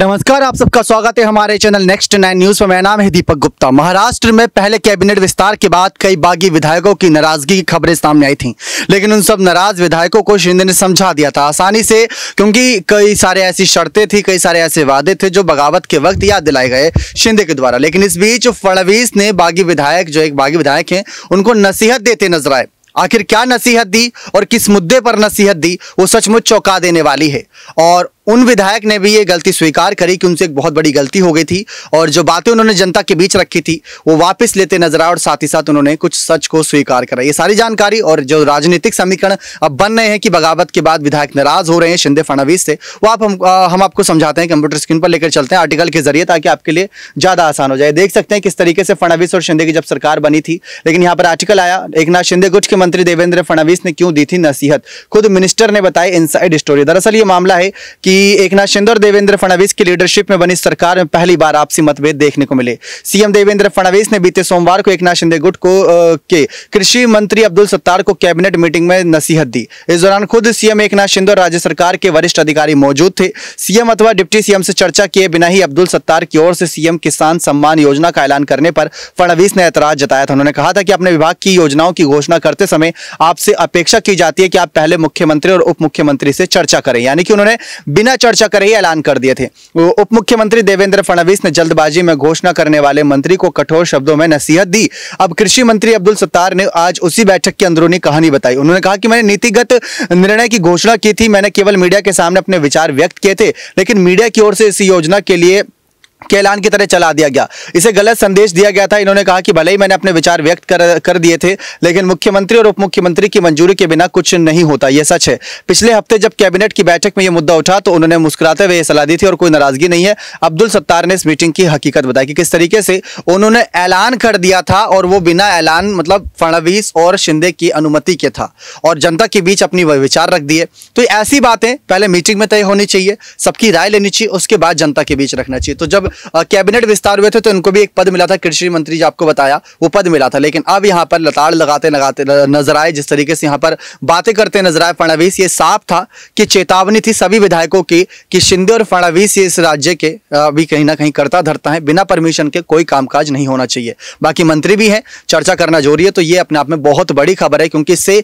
नमस्कार आप सबका स्वागत है हमारे चैनल नेक्स्ट नाइन न्यूज में मेरा नाम है दीपक गुप्ता महाराष्ट्र में पहले कैबिनेट विस्तार के बाद कई बागी विधायकों की नाराजगी की खबरें सामने आई थीं लेकिन उन सब नाराज विधायकों को शिंदे ने समझा दिया था आसानी से क्योंकि कई सारे ऐसी शर्तें थी कई सारे ऐसे वादे थे जो बगावत के वक्त याद दिलाए गए शिंदे के द्वारा लेकिन इस बीच फडणवीस ने बागी विधायक जो एक बागी विधायक हैं उनको नसीहत देते नजर आए आखिर क्या नसीहत दी और किस मुद्दे पर नसीहत दी वो सचमुच चौंका देने वाली है और उन विधायक ने भी ये गलती स्वीकार करी कि उनसे एक बहुत बड़ी गलती हो गई थी और जो बातें उन्होंने जनता के बीच रखी थी वो वापस लेते नजर आए और साथ ही साथ उन्होंने कुछ सच को स्वीकार करा ये सारी जानकारी और जो राजनीतिक समीकरण अब बन रहे हैं कि बगावत के बाद विधायक नाराज हो रहे हैं शिंदे फडणवीस से वो आप हम आ, हम आपको समझाते हैं कंप्यूटर स्क्रीन पर लेकर चलते हैं आर्टिकल के जरिए ताकि आपके लिए ज़्यादा आसान हो जाए देख सकते हैं किस तरीके से फडणवीस और शिंदे की जब सरकार बनी थी लेकिन यहाँ पर आर्टिकल आया एक नाथ शिंदे गुट के मंत्री देवेंद्र फडणवीस ने क्यों दी थी नसीहत खुद मिनिस्टर ने बताया इन स्टोरी दरअसल ये मामला है कि कि नाथ शिंदे और देवेंद्र फडणवीस की लीडरशिप में बनी सरकार में पहली बार आपसी मतभेद देखने को मिले सीएम देवेंद्र फडणवीस ने बीते सोमवार को एक नाथ शिंदे गुट को आ, के कृषि मंत्री अब्दुल सत्तार को कैबिनेट मीटिंग में नसीहत दी इस दौरान खुद सीएम एक नाथ शिंदे और राज्य सरकार के वरिष्ठ अधिकारी मौजूद थे सीएम अथवा डिप्टी सीएम से चर्चा किए बिना ही अब्दुल सत्तार की ओर से सीएम किसान सम्मान योजना का ऐलान करने पर फडणवीस ने ऐतराज जताया था उन्होंने कहा था कि अपने विभाग की योजनाओं की घोषणा करते समय आपसे अपेक्षा की जाती है कि आप पहले मुख्यमंत्री और उप मुख्यमंत्री से चर्चा करें यानी कि उन्होंने बिना बिना चर्चा करे ही ऐलान कर दिए थे उप मुख्यमंत्री देवेंद्र फडणवीस ने जल्दबाजी में घोषणा करने वाले मंत्री को कठोर शब्दों में नसीहत दी अब कृषि मंत्री अब्दुल सत्तार ने आज उसी बैठक की अंदरूनी कहानी बताई उन्होंने कहा कि मैंने नीतिगत निर्णय की घोषणा की थी मैंने केवल मीडिया के सामने अपने विचार व्यक्त किए थे लेकिन मीडिया की ओर से इस योजना के लिए के ऐलान की तरह चला दिया गया इसे गलत संदेश दिया गया था इन्होंने कहा कि भले ही मैंने अपने विचार व्यक्त कर कर दिए थे लेकिन मुख्यमंत्री और उप मुख्यमंत्री की मंजूरी के बिना कुछ नहीं होता यह सच है पिछले हफ्ते जब कैबिनेट की बैठक में यह मुद्दा उठा तो उन्होंने मुस्कुराते हुए सलाह दी थी और कोई नाराजगी नहीं है अब्दुल सत्तार ने इस मीटिंग की हकीकत बताई कि किस तरीके से उन्होंने ऐलान कर दिया था और वो बिना ऐलान मतलब फडणवीस और शिंदे की अनुमति के था और जनता के बीच अपनी विचार रख दिए तो ऐसी बातें पहले मीटिंग में तय होनी चाहिए सबकी राय लेनी चाहिए उसके बाद जनता के बीच रखना चाहिए तो जब कैबिनेट विस्तार हुए थे तो इनको भी एक पद मिला था कृषि मंत्री जी आपको बताया वो पद मिला था लेकिन अब यहाँ पर लताड़ लगाते लगाते नजर आए जिस तरीके से यहाँ पर बातें करते नजर आए फडणवीस ये साफ था कि चेतावनी थी सभी विधायकों की कि शिंदे और फडणवीस इस राज्य के अभी कहीं ना कहीं करता धरता है बिना परमिशन के कोई कामकाज नहीं होना चाहिए बाकी मंत्री भी हैं चर्चा करना जरूरी है तो ये अपने आप में बहुत बड़ी खबर है क्योंकि इससे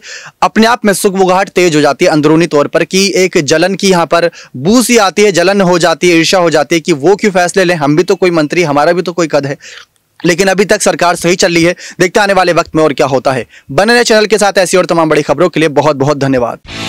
अपने आप में सुखबुगाहट तेज हो जाती है अंदरूनी तौर पर कि एक जलन की यहाँ पर बूसी आती है जलन हो जाती है ईर्षा हो जाती है कि वो क्यों फैसले ले हम भी तो कोई मंत्री हमारा भी तो कोई कद है लेकिन अभी तक सरकार सही चल रही है देखते आने वाले वक्त में और क्या होता है बने रहे चैनल के साथ ऐसी और तमाम बड़ी खबरों के लिए बहुत बहुत धन्यवाद